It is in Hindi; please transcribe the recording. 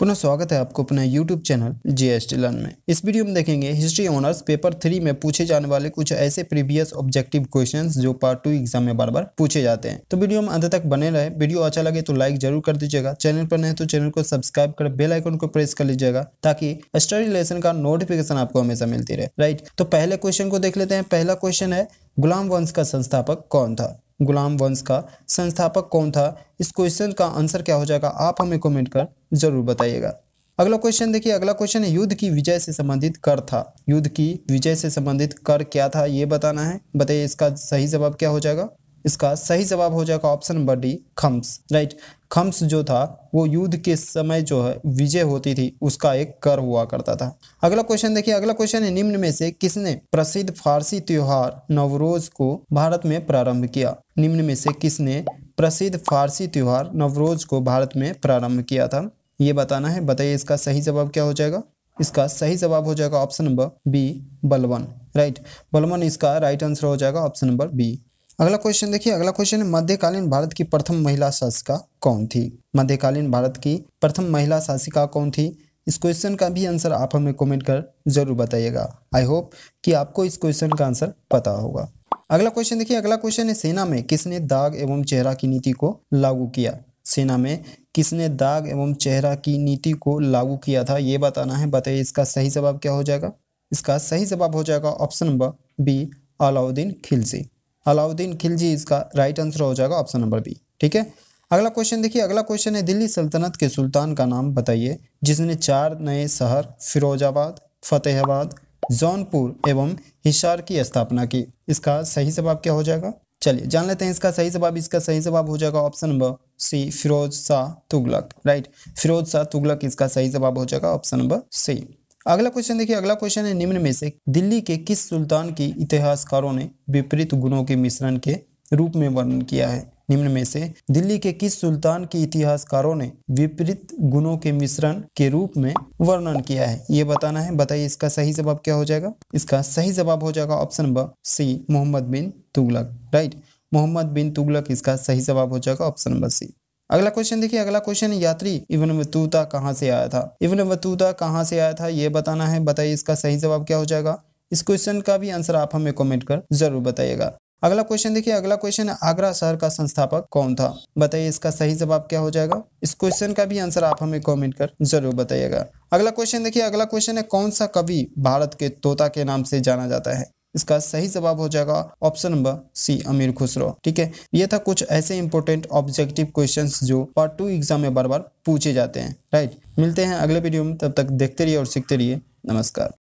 पुनः स्वागत है आपको अपने YouTube channel G S learn में इस वीडियो में देखेंगे हिस्ट्री ऑनर्स पेपर थ्री में पूछे जाने वाले कुछ ऐसे प्रीवियस ऑब्जेक्टिव क्वेश्चंस जो पार्ट टू एग्जाम में बार बार पूछे जाते हैं तो वीडियो में अंत तक बने रहे वीडियो अच्छा लगे तो लाइक जरूर कर दीजिएगा चैनल पर नहीं तो चैनल को सब्सक्राइब कर बेल आइकन को प्रेस कर लीजिएगा ताकि स्टडी लेसन का नोटिफिकेशन आपको हमेशा मिलती रहे राइट तो पहले क्वेश्चन को देख लेते हैं पहला क्वेश्चन है गुलाम वंश का संस्थापक कौन था गुलाम वंश का संस्थापक कौन था इस क्वेश्चन का आंसर क्या हो जाएगा आप हमें कमेंट कर जरूर बताइएगा अगला क्वेश्चन देखिए अगला क्वेश्चन है युद्ध की विजय से संबंधित कर था युद्ध की विजय से संबंधित कर क्या था ये बताना है बताइए इसका सही जवाब क्या हो जाएगा इसका सही जवाब हो जाएगा ऑप्शन नंबर डी खम्स राइट खम्स जो था वो युद्ध के समय जो है विजय होती थी उसका एक कर हुआ करता था अगला क्वेश्चन देखिए अगला क्वेश्चन है निम्न में से किसने प्रसिद्ध फारसी त्योहार नवरोज को भारत में प्रारंभ किया निम्न में से किसने प्रसिद्ध फारसी त्योहार नवरोज को भारत में प्रारंभ किया था ये बताना है बताइए इसका सही जवाब क्या हो जाएगा इसका सही जवाब हो जाएगा option number B Balban right Balban इसका राइट आंसर हो जाएगा ऑप्शन नंबर बी अगला क्वेश्चन देखिए अगला क्वेश्चन है मध्यकालीन भारत की प्रथम महिला शासिका कौन थी मध्यकालीन भारत की प्रथम महिला शासिका कौन थी इस क्वेश्चन का भी आंसर आप हमें कमेंट कर जरूर बताइएगा आई होप कि आपको इस क्वेश्चन का आंसर पता होगा अगला क्वेश्चन देखिए अगला क्वेश्चन है सेना में किसने दाग एवं चेहरा की नीति को लागू किया सेना में किसने दाग एवं चेहरा की नीति को लागू किया था ये बताना है बताइए इसका सही जवाब क्या हो जाएगा इसका सही जवाब हो जाएगा option number B Alauddin Khilji Alauddin Khilji इसका राइट आंसर हो जाएगा ऑप्शन नंबर बी ठीक है अगला क्वेश्चन देखिए अगला क्वेश्चन है दिल्ली सल्तनत के सुल्तान का नाम बताइए जिसने चार नए शहर फिरोजाबाद फतेहाबाद जौनपुर एवं हिसार की स्थापना की इसका सही जवाब क्या हो जाएगा चलिए जान लेते हैं इसका सही जवाब इसका सही जवाब हो जाएगा option number C Firoz Shah Tughlaq right Firoz Shah Tughlaq इसका सही जवाब हो जाएगा ऑप्शन नंबर सी अगला क्वेश्चन देखिए अगला क्वेश्चन है निम्न में से दिल्ली के किस सुल्तान की इतिहासकारों ने विपरीत गुणों के मिश्रण के रूप में वर्णन किया है निम्न में से दिल्ली के किस सुल्तान की इतिहासकारों ने विपरीत गुणों के मिश्रण के रूप में वर्णन किया है ये बताना है बताइए इसका सही जवाब क्या हो जाएगा इसका सही जवाब हो जाएगा option number C Mohammad bin Tughlaq right Mohammad bin Tughlaq इसका सही जवाब हो जाएगा ऑप्शन नंबर सी अगला क्वेश्चन देखिए अगला क्वेश्चन यात्री इवन बतूता कहाँ से आया था इवन बतूता कहाँ से आया था ये बताना है बताइए इसका सही जवाब क्या हो जाएगा इस क्वेश्चन का भी आंसर आप हमें कमेंट कर जरूर बताइएगा अगला क्वेश्चन देखिए अगला क्वेश्चन आगरा शहर का संस्थापक कौन था बताइए इसका सही जवाब क्या हो जाएगा इस क्वेश्चन का भी आंसर आप हमें कमेंट कर जरूर बताइएगा अगला क्वेश्चन देखिए अगला क्वेश्चन है कौन सा कवि भारत के तोता के नाम से जाना जाता है इसका सही जवाब हो जाएगा ऑप्शन नंबर सी अमीर खुसरो ठीक है ये था कुछ ऐसे इंपॉर्टेंट ऑब्जेक्टिव क्वेश्चंस जो पार्ट टू एग्जाम में बार बार पूछे जाते हैं राइट मिलते हैं अगले वीडियो में तब तक देखते रहिए और सीखते रहिए नमस्कार